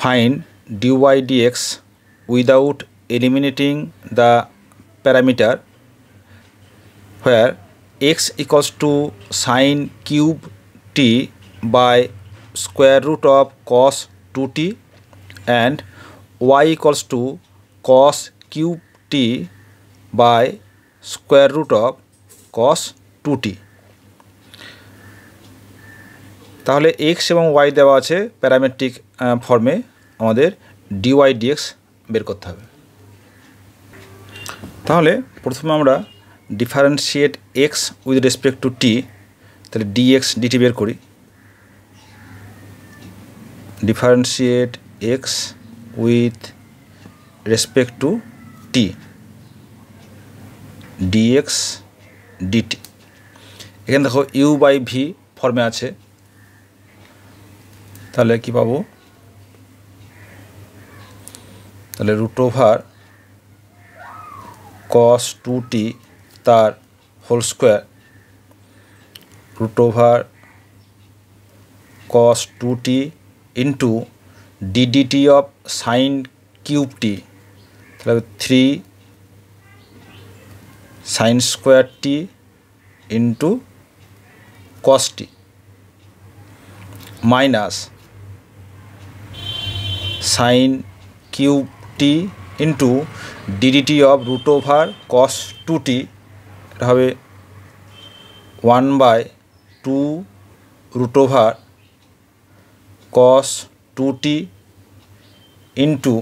find dy dx without eliminating the parameter where x equals to sine cube t by square root of cos 2t and y equals to cos cube t by square root of cos 2t. তাহলে x এবং Y দেওয়া আছে parametric ফর্মে আমাদের dy dx বের করতে হবে তাহলে প্রথমে আমরা differentiate x with respect to t তাহলে ডিএক্স ডিটি বের করি differentiate x with respect to t d x d t এখানে দেখো ইউ বাই ভি ফর্মে আছে তাহলে কি পাবো তাহলে root over cos two t তার whole square root over cos two t into d d t of sine cube t তাহলে three sine square t into cos t minus sine cube t into d d t of root over cos two t এটা হবে one by two root over cos two t into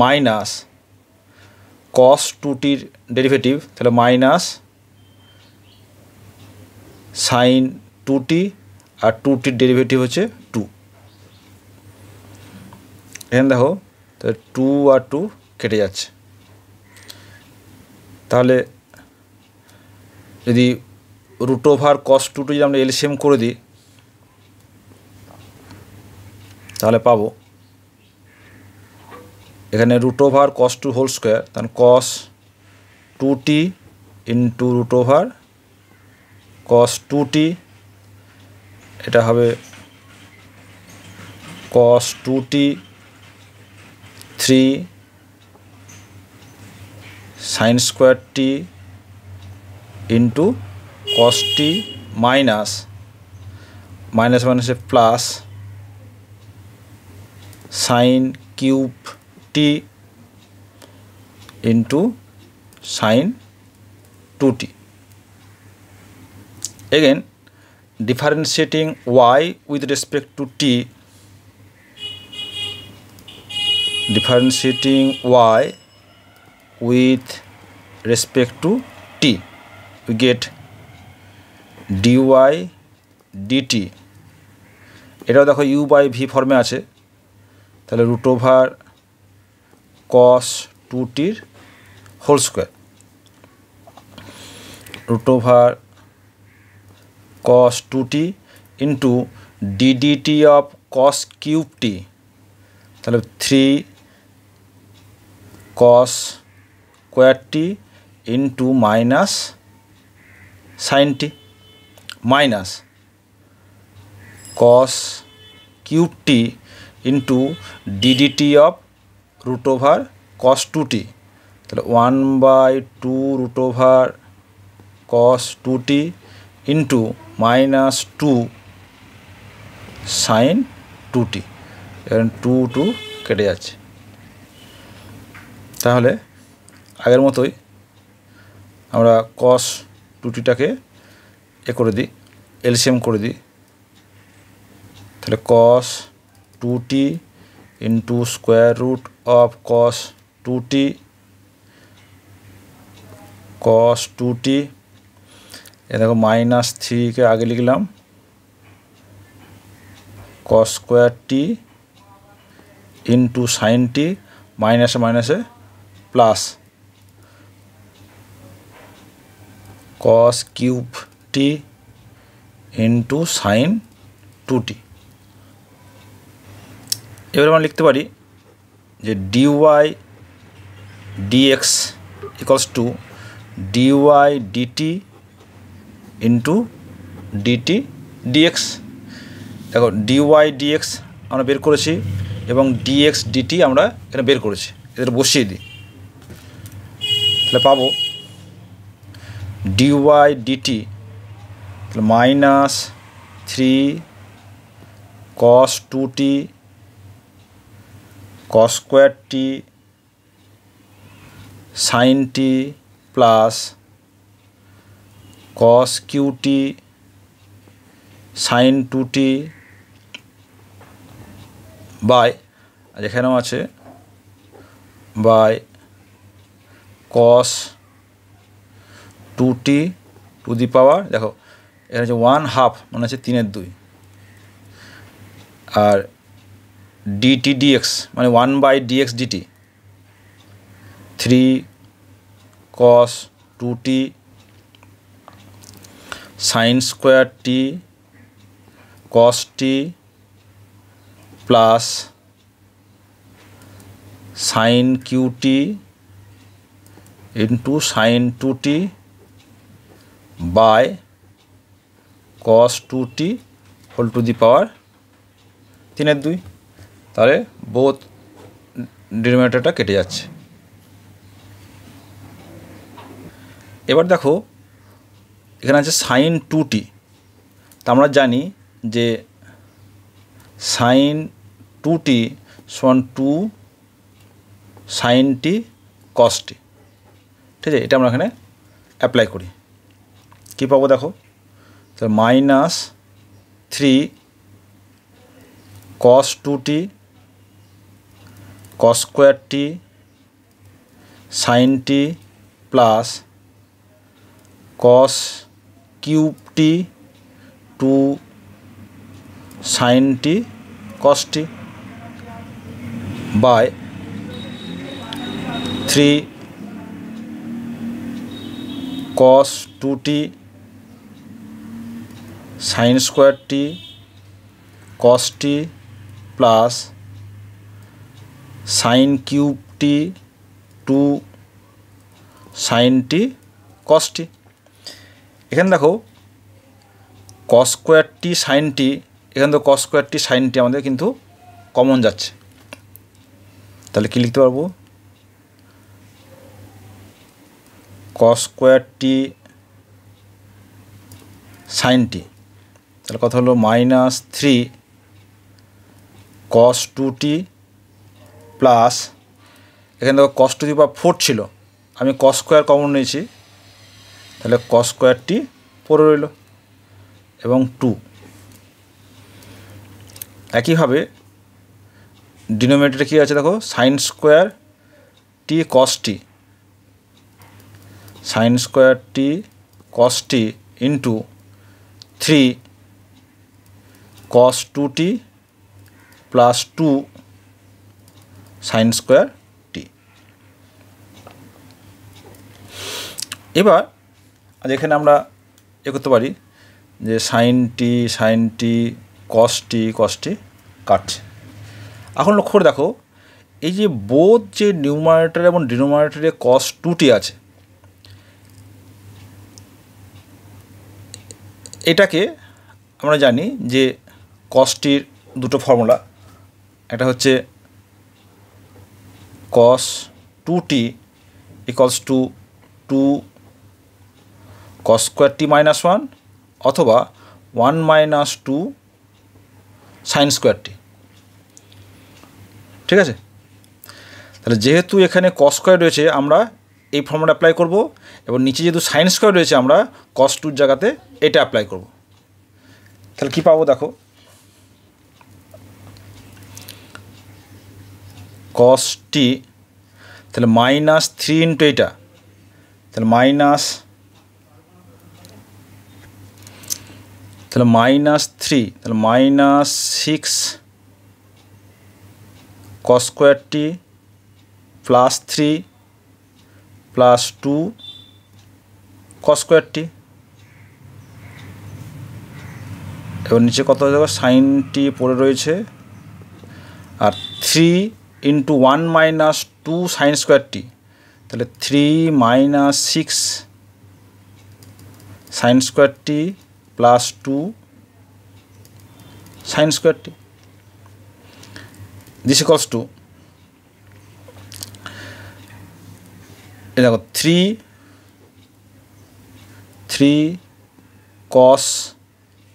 minus cos two টির derivative তাহলে minus sine two t আর two টির derivative হচ্ছে এখানে দেখো তো টু আর টু কেটে যাচ্ছে তাহলে যদি root over cos two two যদি আমরা এলসিএম করে দিই তাহলে পাব এখানে root over cos two whole square তাহলে cos two t into root over cos two t এটা হবে cos two t three sine square t into cos t minus minus minus plus sine cube t into sine two t again differentiating y with respect to t differentiating y with respect to t we get dy dt এটাও দেখো you by V ফর্মে আছে তাহলে root over cos two টির whole square root over cos 2t into ddt of cos cube t তাহলে 3 cos square t into minus sine t minus cos cube t into d d t of root over cos two t তাহলে one by two root over cos two t into minus two sign টুটি এখানে two two কেটে যাচ্ছে তাহলে আগের মতোই আমরা কস টুটিটাকে এ করে দিই এলসিএম করে দিই তাহলে cos two t into square root of cos two t cos two t এ দেখো মাইনাস থ্রিকে আগে লিখলাম cos square t into sine t মাইনাসে মাইনাসে plus cos cube t into sine two t এবার আমরা লিখতে পারি যে d y d x equals to d y d t into d t d x দেখো ডিওয়াই ডিএক্স আমরা বের করেছি এবং ডিএক্স ডিটি আমরা এখানে বের করেছি এদের বসিয়ে দিই তাহলে পাবো ডিওয়াই ডিটি তাহলে minus three cos two t cos square t sine t plus cos cube t sine two t by যেখানেও আছে by cos two t to the power দেখো এটা হচ্ছে ওয়ান হাফ মানে হচ্ছে তিনের দুই আর ডিটি ডিএক্স মানে one by d x d t three cos two t sine square t cos t plus sine cube t into sine two t by cos two T whole to the power তিনের দুই তাহলে বোধ ডিনোমিনেটারটা কেটে যাচ্ছে এবার দেখো এখানে আছে সাইন টু টি তা আমরা জানি যে সাইন টু টি সমান টু সাইন টি কস টি ঠিক আছে এটা আমরা এখানে অ্যাপ্লাই করি কী পাবো দেখো তাহলে minus three cos two t cos square t sine plus cos cube t two sine t t by three cos two t sine square t cos t plus sine cube t two sine t cos t এখানে দেখো কস square t sine টি এখান থেকে কস square t sine টি আমাদের কিন্তু common যাচ্ছে তাহলে কী লিখতে পারবো কস স্কোয়ার টি সাইন তাহলে কথা হলো minus three cos two t plus এখানে দেখো কস টু টি বা ফোর ছিল আমি কস স্কোয়ার কমন নিয়েছি তাহলে কস স্কোয়ার টি পড়ে রইল এবং টু একইভাবে ডিনোমিনেটারে কী আছে দেখো sine square t cos t sine square t cos t into three cos two t plus two sine square t এবার যেখানে আমরা এ করতে পারি যে সাইন টি সাইন টি কস টি কস টি কাটছে এখন লক্ষ্য করে দেখো এই যে বোধ যে নিউমারেটার এবং ডিনোমারেটারে কস টি আছে এটাকে আমরা জানি যে কস্টির দুটো ফর্মুলা এটা হচ্ছে cos two t equals to two cos square t minus one অথবা one minus two sine square t ঠিক আছে তাহলে যেহেতু এখানে কস স্কোয়ার রয়েছে আমরা এই ফর্মটা অ্যাপ্লাই করব এবং নিচে যেহেতু সাইন স্কোয়ার রয়েছে আমরা কস টুর জায়গাতে এটা অ্যাপ্লাই করব তাহলে কী পাবো দেখো কস টি তাহলে মাইনাস থ্রি ইন্টু এটা তাহলে মাইনাস তাহলে মাইনাস থ্রি তাহলে minus six cos square t plus three plus two cos square এবার নিচে কত দেখো সাইন পড়ে রয়েছে আর three into one minus two sine square t তাহলে three minus six sine square t plus two sine square t t this equals to এ দেখো থ্রি থ্রি কস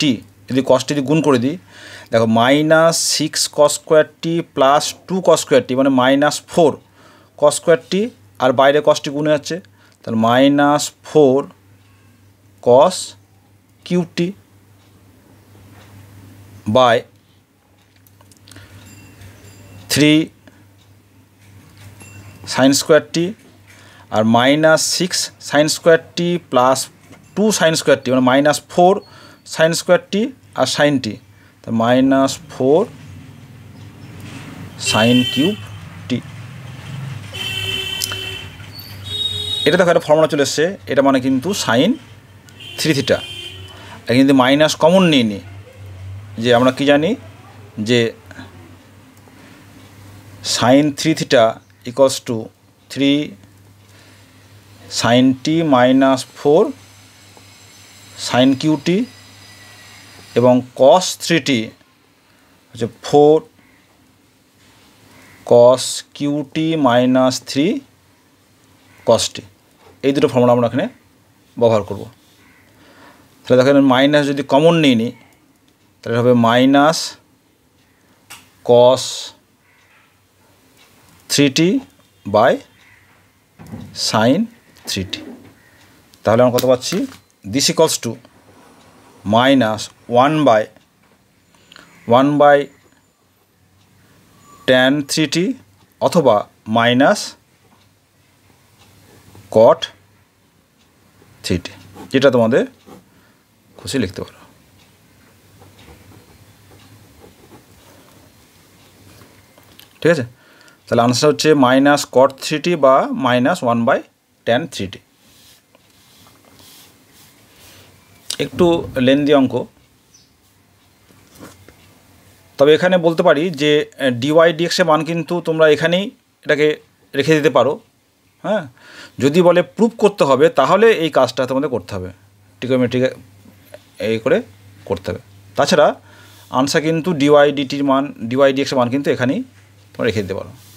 টি যদি কসটি যদি গুণ করে দিই দেখো minus six cos square t plus two cos square t মানে minus four cos square t আর বাইরে কসটি গুণে হচ্ছে তাহলে minus four cos cube t by three sine square t আর minus six sine square t plus two sine square t মানে minus four sine square t আর sine t তা minus four sine cube t এটা দেখো একটা ফর্মুলা চলে এসছে এটা মানে কিন্তু সাইন থ্রি থিটা আর কিন্তু মাইনাস কমন নিইনি যে আমরা কি জানি যে sine three theta equals to three sine t minus four sine cube t এবং কস থ্রিটি হচ্ছে four cos cube t minus three cos t এই দুটো ফর্মুলা আমরা এখানে ব্যবহার করব তাহলে দেখেন মাইনাস যদি কমন নিই নি তাহলে হবে minus cos three t by sine three t তাহলে আমরা কত পাচ্ছি this equals to minus one by one by tan three t অথবা মাইনাস কট থ্রিটি যেটা তোমাদের খুশি লিখতে পারো ঠিক আছে তাহলে আনসার হচ্ছে মাইনাস কট থ্রি টি বা minus one by tan three t একটু লেন্দি অঙ্ক তবে এখানে বলতে পারি যে ডিওয়াই ডিএক্সের মান কিন্তু তোমরা এখানেই এটাকে রেখে দিতে পারো হ্যাঁ যদি বলে প্রুফ করতে হবে তাহলে এই কাজটা তোমাদের করতে হবে টিকোমেট্রিক এই করে করতে হবে তাছাড়া আনসার কিন্তু ডিওয়াই ডিটির মান ডিওয়াই ডিএক্সের মান কিন্তু এখানেই তোমরা রেখে দিতে পারো